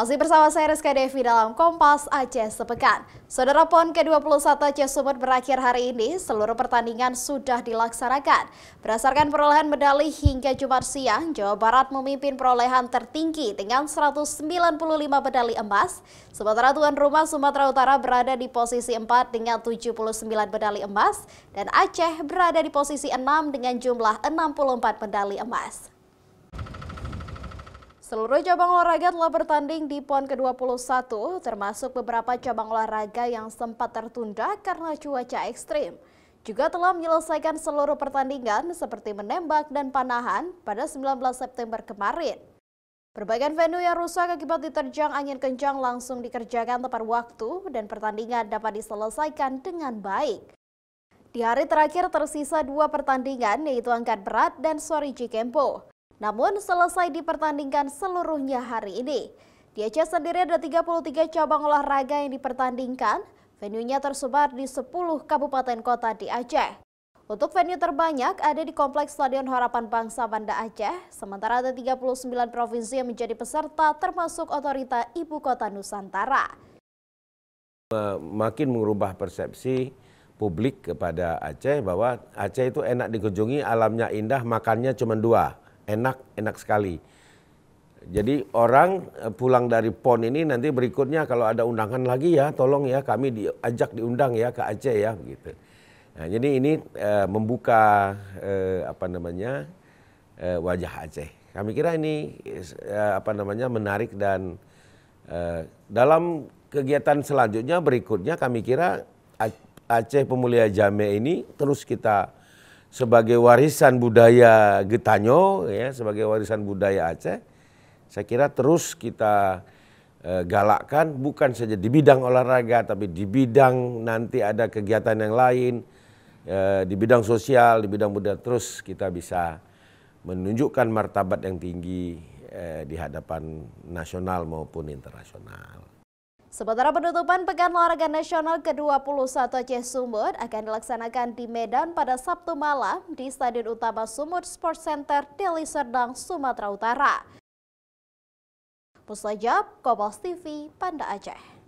Masih bersama saya Rizka Devi dalam Kompas Aceh Sepekan. Saudara PON ke-21 Aceh Sumut berakhir hari ini, seluruh pertandingan sudah dilaksanakan. Berdasarkan perolehan medali hingga Jumat siang, Jawa Barat memimpin perolehan tertinggi dengan 195 medali emas, sementara tuan rumah Sumatera Utara berada di posisi 4 dengan 79 medali emas, dan Aceh berada di posisi 6 dengan jumlah 64 medali emas. Seluruh cabang olahraga telah bertanding di PON ke-21, termasuk beberapa cabang olahraga yang sempat tertunda karena cuaca ekstrim. Juga telah menyelesaikan seluruh pertandingan seperti menembak dan panahan pada 19 September kemarin. Berbagai venue yang rusak akibat diterjang angin kencang langsung dikerjakan tepat waktu dan pertandingan dapat diselesaikan dengan baik. Di hari terakhir tersisa dua pertandingan yaitu angkat berat dan soriji kempo. Namun selesai dipertandingkan seluruhnya hari ini. Di Aceh sendiri ada 33 cabang olahraga yang dipertandingkan, venue-nya tersebar di 10 kabupaten kota di Aceh. Untuk venue terbanyak ada di Kompleks Stadion Harapan Bangsa Banda Aceh, sementara ada 39 provinsi yang menjadi peserta termasuk otorita ibu kota Nusantara. Eh, makin mengubah persepsi publik kepada Aceh bahwa Aceh itu enak dikunjungi, alamnya indah, makannya cuma dua enak enak sekali. Jadi orang eh, pulang dari PON ini nanti berikutnya kalau ada undangan lagi ya tolong ya kami diajak diundang ya ke Aceh ya gitu. Nah, jadi ini uh, membuka uh, apa namanya uh, wajah Aceh. Kami kira ini uh, apa namanya menarik dan uh, dalam kegiatan selanjutnya berikutnya kami kira Aceh Pemulia Jame ini terus kita sebagai warisan budaya Getanyo ya sebagai warisan budaya Aceh saya kira terus kita eh, galakkan bukan saja di bidang olahraga tapi di bidang nanti ada kegiatan yang lain eh, di bidang sosial di bidang budaya terus kita bisa menunjukkan martabat yang tinggi eh, di hadapan nasional maupun internasional Sementara penutupan Pekan Olahraga Nasional ke-21 Aceh Sumut akan dilaksanakan di Medan pada Sabtu malam di Stadion Utama Sumut Sports Center Deli Serdang, Sumatera Utara. Mustajab, Kompas TV, Panda Aceh.